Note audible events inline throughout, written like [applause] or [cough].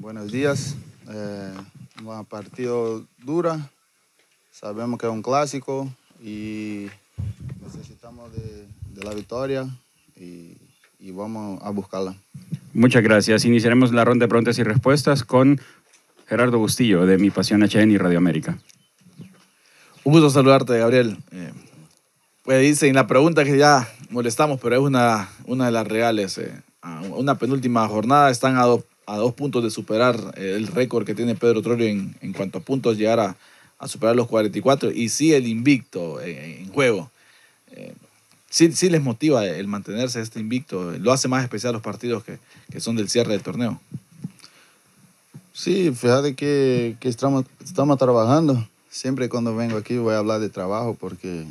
buenos días. Eh, un partido dura, sabemos que es un clásico y necesitamos de, la victoria y, vamos a buscarla. Muchas gracias. Iniciaremos la ronda de preguntas y respuestas con Gerardo Bustillo de Mi Pasión HN y Radio América. Un gusto saludarte, Gabriel. Eh, pues dicen la pregunta que ya molestamos, pero es una, una de las reales. Eh, una penúltima jornada, están a dos a dos puntos de superar eh, el récord que tiene Pedro Troyo en, en cuanto a puntos, llegar a, superar los 44 y sí el invicto en, juego. Eh, sí, les motiva el mantenerse este invicto, lo hace más especial los partidos que, son del cierre del torneo. Sí, fíjate que, que estamos, estamos trabajando. Siempre cuando vengo aquí voy a hablar de trabajo porque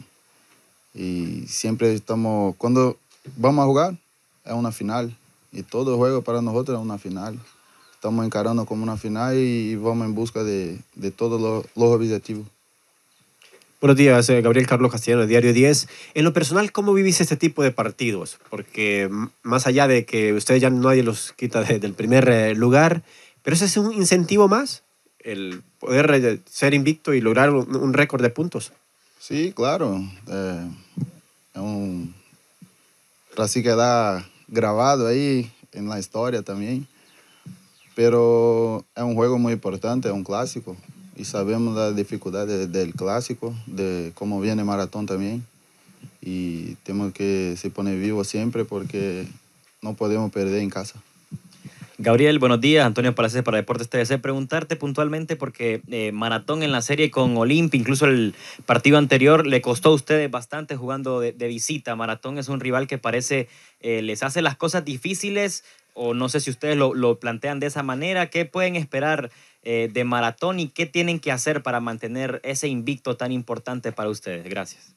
y siempre estamos, cuando vamos a jugar, es una final y todo juego para nosotros es una final. Estamos encarando como una final y vamos en busca de, de todos los, objetivos. Buenos días, eh, Gabriel Carlos Castellano, Diario 10. En lo personal, ¿cómo vivís este tipo de partidos? Porque más allá de que ustedes ya nadie los quita del primer eh, lugar, pero ese es un incentivo más, el poder eh, ser invicto y lograr un, récord de puntos. Sí, claro. es un, así que da grabado ahí en la historia también. Pero es un juego muy importante, es un clásico. Y sabemos las dificultades del clásico, de cómo viene maratón también. Y tenemos que se pone vivo siempre porque no podemos perder en casa. Gabriel, buenos días. Antonio Palacios para Deportes TDC. Preguntarte puntualmente porque eh, maratón en la serie con Olimpia, incluso el partido anterior, le costó a ustedes bastante jugando de, visita. Maratón es un rival que parece eh, les hace las cosas difíciles o no sé si ustedes lo, plantean de esa manera. ¿Qué pueden esperar eh, de maratón y qué tienen que hacer para mantener ese invicto tan importante para ustedes? Gracias.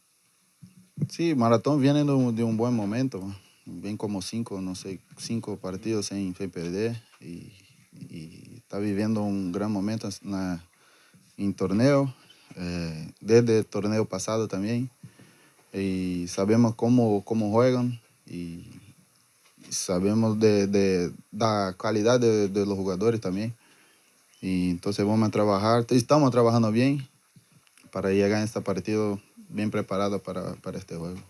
Sí, maratón viene de un buen momento ven como cinco, no sé, cinco partidos sin, perder y, está viviendo un gran momento en torneo, eh, desde el torneo pasado también. Y sabemos cómo, cómo juegan y sabemos de, la calidad de, los jugadores también. Y entonces vamos a trabajar, estamos trabajando bien para llegar a este partido bien preparado para este juego.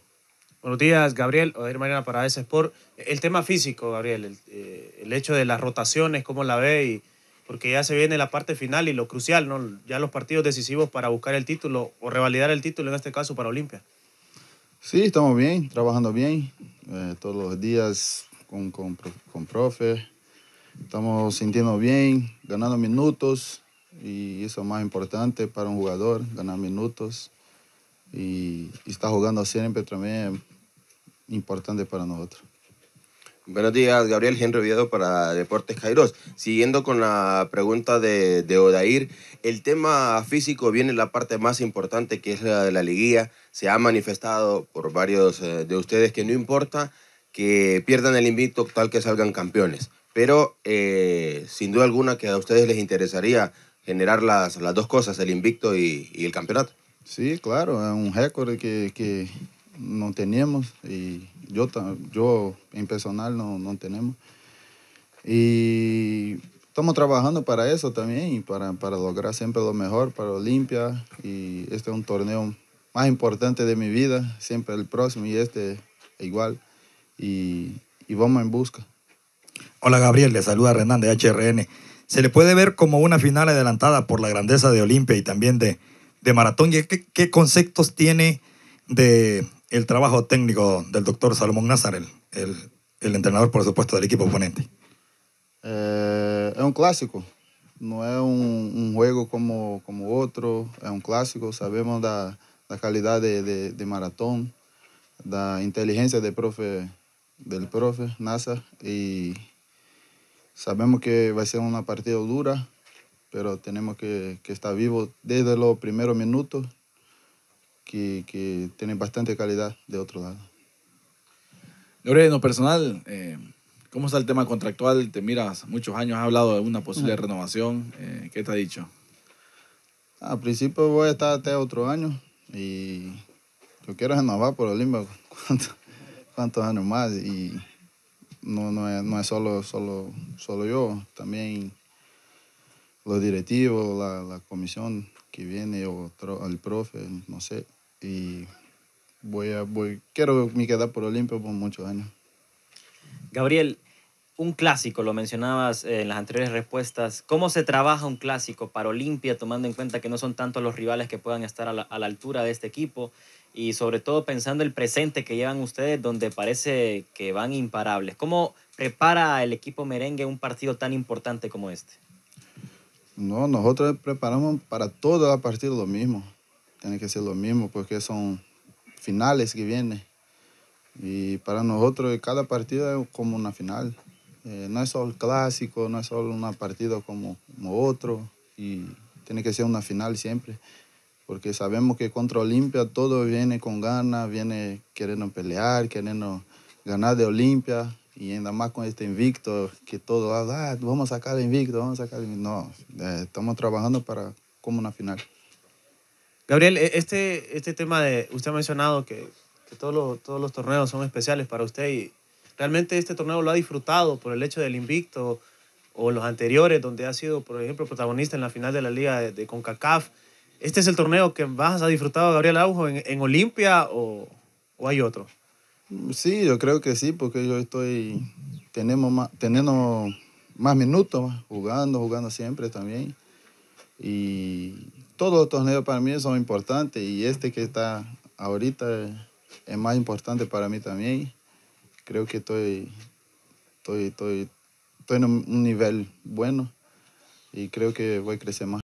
Buenos días, Gabriel. ver, Mariana para ese Sport. El tema físico, Gabriel, eh, el, hecho de las rotaciones, cómo la ve, y, porque ya se viene la parte final y lo crucial, ¿no? ya los partidos decisivos para buscar el título o revalidar el título, en este caso para Olimpia. Sí, estamos bien, trabajando bien, eh, todos los días con, con, profe. Estamos sintiendo bien, ganando minutos, y eso es más importante para un jugador, ganar minutos. Y, y está jugando siempre también importante para nosotros. Buenos días, Gabriel Henry Oviedo para Deportes Cairos. Siguiendo con la pregunta de, Odair, el tema físico viene en la parte más importante que es la de la liguilla. Se ha manifestado por varios eh, de ustedes que no importa que pierdan el invicto tal que salgan campeones, pero eh, sin duda alguna que a ustedes les interesaría generar las, las dos cosas, el invicto y, y el campeonato. Sí, claro, es un récord que, que, no teníamos y yo, yo en personal no, no tenemos. Y estamos trabajando para eso también y para, para lograr siempre lo mejor para Olimpia y este es un torneo más importante de mi vida, siempre el próximo y este igual y, vamos en busca. Hola Gabriel, le saluda Renan de HRN. Se le puede ver como una final adelantada por la grandeza de Olimpia y también de, de Maratón. ¿Qué, ¿Qué conceptos tiene de, el trabajo técnico del doctor Salomón Nazarel, el, entrenador, por supuesto, del equipo oponente? Eh, es un clásico. No es un juego como como Es un un clásico. Sabemos la la calidad de, de, maratón, la inteligencia del profe Nasa y sabemos que va a ser una partida dura, pero tenemos que, estar vivos desde los primeros minutos que, tienen bastante calidad de otro lado. lo personal, eh, ¿cómo está el tema contractual? Te miras muchos años, has hablado de una posible renovación. Eh, ¿Qué te ha dicho? Al principio voy a estar hasta otro año y yo quiero renovar por Olimpia [laughs] cuántos, cuántos años más y no, no es, no solo, solo, yo, también los directivos, la, la comisión que viene o al profe, no sé. Y voy a, voy, quiero me quedar por Olimpia por muchos años. Gabriel, un clásico, lo mencionabas en las anteriores respuestas. ¿Cómo se trabaja un clásico para Olimpia, tomando en cuenta que no son tantos los rivales que puedan estar a la, a la, altura de este equipo? Y sobre todo pensando el presente que llevan ustedes, donde parece que van imparables. ¿Cómo prepara el equipo merengue un partido tan importante como este? No, nosotros preparamos para todas las partidas lo mismo. Tiene que ser lo mismo porque son finales que vienen. Y para nosotros cada partida es como una final. Eh, no es solo clásico, no es solo una partida como, como otro. Y tiene que ser una final siempre. Porque sabemos que contra Olimpia todo viene con ganas, viene queriendo pelear, queriendo ganar de Olimpia y nada más con este invicto, que todo, ah, ah, vamos a sacar el invicto, vamos a sacar el No, eh, estamos trabajando para como una final. Gabriel, e, este, este tema de, usted ha mencionado que, todos, los, todos los torneos son especiales para usted y realmente este torneo lo ha disfrutado por el hecho del invicto o los anteriores, donde ha sido, por ejemplo, protagonista en la final de la liga de, CONCACAF. ¿Este es el torneo que más ha disfrutado Gabriel Aujo en, Olimpia o hay otro? Sí, yo creo que sí, porque yo estoy, tenemos más, más minutos jugando, jugando siempre también. Y todos los torneos para mí son importantes y este que está ahorita es, más importante para mí también. Creo que estoy, estoy, estoy en un nivel bueno y creo que voy a crecer más.